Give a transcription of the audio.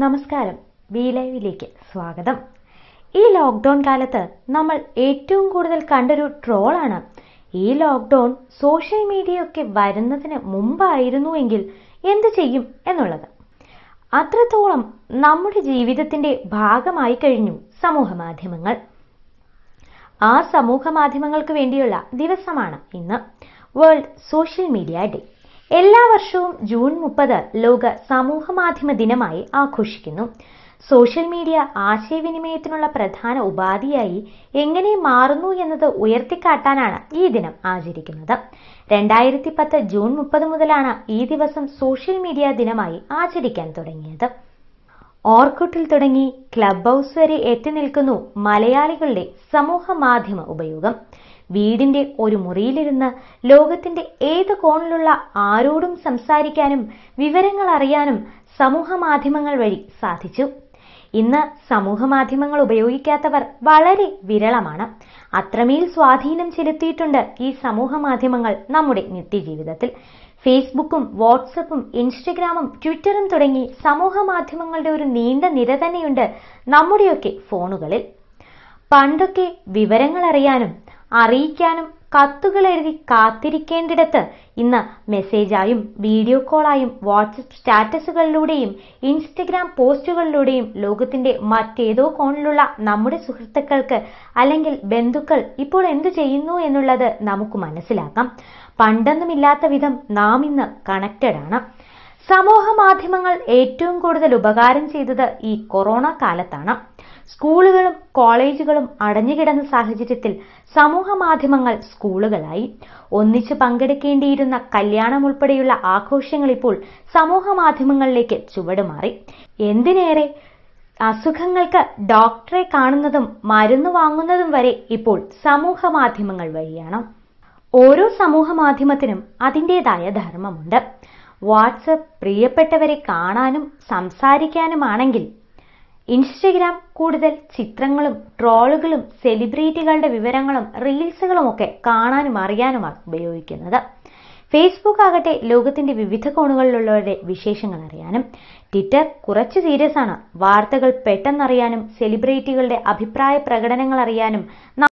നമസ്കാരം ബി ലൈവിലേക്ക് സ്വാഗതം ഈ ലോക്ക്ഡൗൺ കാലത്ത് നമ്മൾ ഏറ്റവും കൂടുതൽ കണ്ടൊരു ട്രോളാണ് ഈ ലോക്ക്ഡൗൺ സോഷ്യൽ മീഡിയ ഒക്കെ വരുന്നതിന് മുമ്പായിരുന്നുവെങ്കിൽ എന്ത് ചെയ്യും എന്നുള്ളത് അത്രത്തോളം നമ്മുടെ ജീവിതത്തിന്റെ ഭാഗമായി കഴിഞ്ഞു സമൂഹ മാധ്യമങ്ങൾ ആ സമൂഹ മാധ്യമങ്ങൾക്ക് വേണ്ടിയുള്ള ദിവസമാണ് ഇന്ന് വേൾഡ് സോഷ്യൽ മീഡിയ ഡേ എല്ലാ വർഷവും ജൂൺ മുപ്പത് ലോക സമൂഹ മാധ്യമ ദിനമായി ആഘോഷിക്കുന്നു സോഷ്യൽ മീഡിയ ആശയവിനിമയത്തിനുള്ള പ്രധാന ഉപാധിയായി എങ്ങനെ മാറുന്നു എന്നത് ഉയർത്തിക്കാട്ടാനാണ് ഈ ദിനം ആചരിക്കുന്നത് രണ്ടായിരത്തി പത്ത് ജൂൺ മുപ്പത് മുതലാണ് ഈ ദിവസം സോഷ്യൽ മീഡിയ ദിനമായി ആചരിക്കാൻ തുടങ്ങിയത് ഓർക്കുട്ടിൽ തുടങ്ങി ക്ലബ് ഹൗസ് വരെ എത്തി നിൽക്കുന്നു മലയാളികളുടെ സമൂഹ മാധ്യമ ഉപയോഗം വീടിന്റെ ഒരു മുറിയിലിരുന്ന് ലോകത്തിന്റെ ഏത് കോണിലുള്ള ആരോടും സംസാരിക്കാനും വിവരങ്ങൾ അറിയാനും സമൂഹമാധ്യമങ്ങൾ വഴി സാധിച്ചു ഇന്ന് സമൂഹമാധ്യമങ്ങൾ ഉപയോഗിക്കാത്തവർ വളരെ വിരളമാണ് അത്രമേൽ സ്വാധീനം ചെലുത്തിയിട്ടുണ്ട് ഈ സമൂഹമാധ്യമങ്ങൾ നമ്മുടെ നിത്യജീവിതത്തിൽ ഫേസ്ബുക്കും വാട്സപ്പും ഇൻസ്റ്റഗ്രാമും ട്വിറ്ററും തുടങ്ങി സമൂഹ മാധ്യമങ്ങളുടെ ഒരു നീണ്ട നിര തന്നെയുണ്ട് നമ്മുടെയൊക്കെ ഫോണുകളിൽ പണ്ടൊക്കെ വിവരങ്ങൾ അറിയാനും അറിയിക്കാനും കത്തുകൾ എഴുതി കാത്തിരിക്കേണ്ടിടത്ത് ഇന്ന് മെസ്സേജായും വീഡിയോ കോളായും വാട്സപ്പ് സ്റ്റാറ്റസുകളിലൂടെയും ഇൻസ്റ്റഗ്രാം പോസ്റ്റുകളിലൂടെയും ലോകത്തിന്റെ മറ്റേതോ കോണിലുള്ള നമ്മുടെ സുഹൃത്തുക്കൾക്ക് അല്ലെങ്കിൽ ബന്ധുക്കൾ ഇപ്പോൾ എന്തു ചെയ്യുന്നു എന്നുള്ളത് നമുക്ക് മനസ്സിലാക്കാം പണ്ടൊന്നുമില്ലാത്ത വിധം നാം ഇന്ന് കണക്റ്റഡ് ആണ് സമൂഹ മാധ്യമങ്ങൾ ഏറ്റവും കൂടുതൽ ഉപകാരം ചെയ്തത് ഈ കൊറോണ കാലത്താണ് സ്കൂളുകളും കോളേജുകളും അടഞ്ഞുകിടന്ന സാഹചര്യത്തിൽ സമൂഹ മാധ്യമങ്ങൾ സ്കൂളുകളായി ഒന്നിച്ചു പങ്കെടുക്കേണ്ടിയിരുന്ന കല്യാണം ഉൾപ്പെടെയുള്ള ആഘോഷങ്ങൾ ഇപ്പോൾ സമൂഹ മാധ്യമങ്ങളിലേക്ക് ചുവടുമാറി എന്തിനേറെ അസുഖങ്ങൾക്ക് ഡോക്ടറെ കാണുന്നതും മരുന്ന് വാങ്ങുന്നതും വരെ ഇപ്പോൾ സമൂഹ മാധ്യമങ്ങൾ വഴിയാണ് ഓരോ സമൂഹ മാധ്യമത്തിനും അതിൻ്റെതായ ധർമ്മമുണ്ട് വാട്സപ്പ് പ്രിയപ്പെട്ടവരെ കാണാനും സംസാരിക്കാനുമാണെങ്കിൽ ഇൻസ്റ്റഗ്രാം കൂടുതൽ ചിത്രങ്ങളും ട്രോളുകളും സെലിബ്രിറ്റികളുടെ വിവരങ്ങളും റീൽസുകളും ഒക്കെ കാണാനും അറിയാനുമാണ് ഉപയോഗിക്കുന്നത് ഫേസ്ബുക്ക് ആകട്ടെ ലോകത്തിന്റെ വിവിധ കോണുകളിലുള്ളവരുടെ വിശേഷങ്ങൾ അറിയാനും ട്വിറ്റർ കുറച്ച് സീരിയസ് ആണ് വാർത്തകൾ പെട്ടെന്നറിയാനും സെലിബ്രിറ്റികളുടെ അഭിപ്രായ പ്രകടനങ്ങൾ അറിയാനും